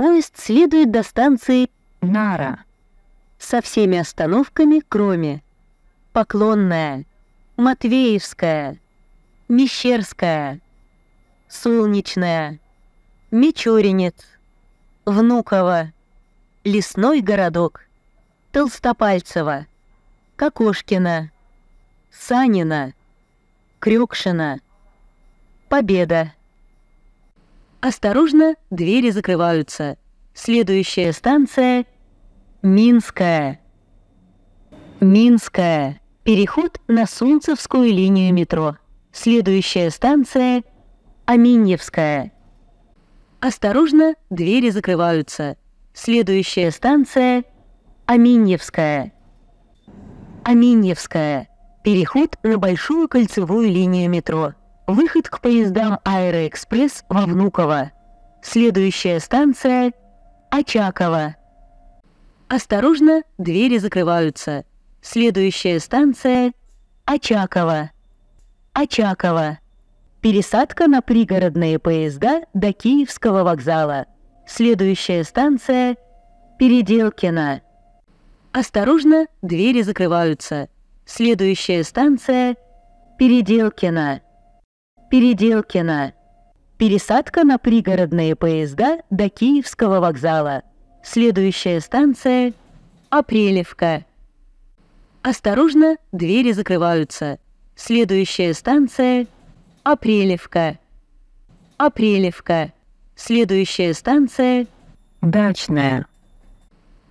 поезд следует до станции Нара со всеми остановками, кроме Поклонная, Матвеевская, Мещерская, Солнечная, Мечоринец, Внуково, Лесной городок, Толстопальцево, Кокошкина, Санина, Крюкшина, Победа. Осторожно, двери закрываются. Следующая станция – Минская. Минская. Переход на Солнцевскую линию метро. Следующая станция – Аминьевская. Осторожно, двери закрываются. Следующая станция – Аминьевская. Аминьевская. Переход на Большую кольцевую линию метро. Выход к поездам Аэроэкспресс во Внуково. Следующая станция – Очаково. Осторожно, двери закрываются. Следующая станция – Очаково. Очаково. Пересадка на пригородные поезда до Киевского вокзала. Следующая станция – Переделкино. Осторожно, двери закрываются. Следующая станция – Переделкино. Переделкино. Пересадка на пригородные поезда до Киевского вокзала. Следующая станция – Апрелевка. Осторожно, двери закрываются. Следующая станция – Апрелевка. Апрелевка. Следующая станция – Дачная.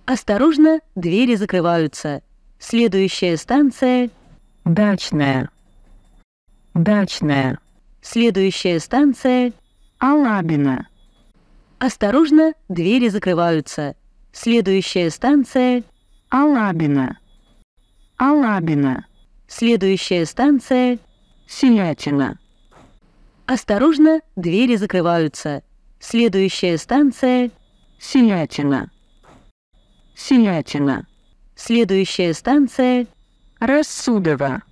Осторожно, двери закрываются. Следующая станция – Дачная. Дачная. Следующая станция — Алабина. Осторожно, двери закрываются. Следующая станция — Алабина. Алабина. Следующая станция — Селятина. Осторожно, двери закрываются. Следующая станция — Селятина. Селятина. Следующая станция — Рассудово.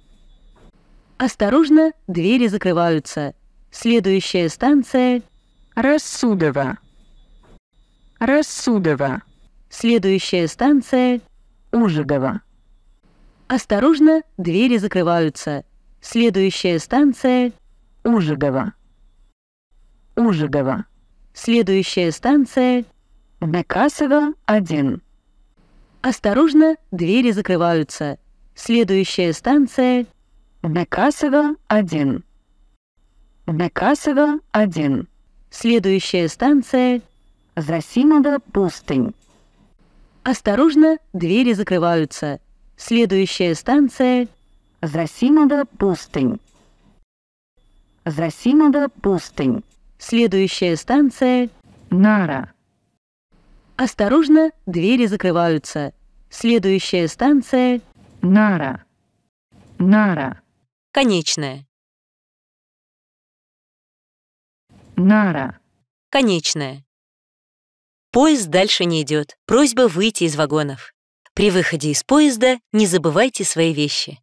Осторожно, двери закрываются. Следующая станция — Рассудово. Рассудово. Следующая станция — Ужидово. Осторожно, двери закрываются. Следующая станция — Ужидово. Ужидово. Следующая станция — Бекасово, 1. Осторожно, двери закрываются. Следующая станция — Бекасово 1. Бекасово 1. Следующая станция Засимова пустынь. Осторожно, двери закрываются. Следующая станция Засимова пустынь. Засимова пустынь. Следующая станция Нара. Осторожно, двери закрываются. Следующая станция Нара. Нара. Конечная. Нара. Конечная. Поезд дальше не идет. Просьба выйти из вагонов. При выходе из поезда не забывайте свои вещи.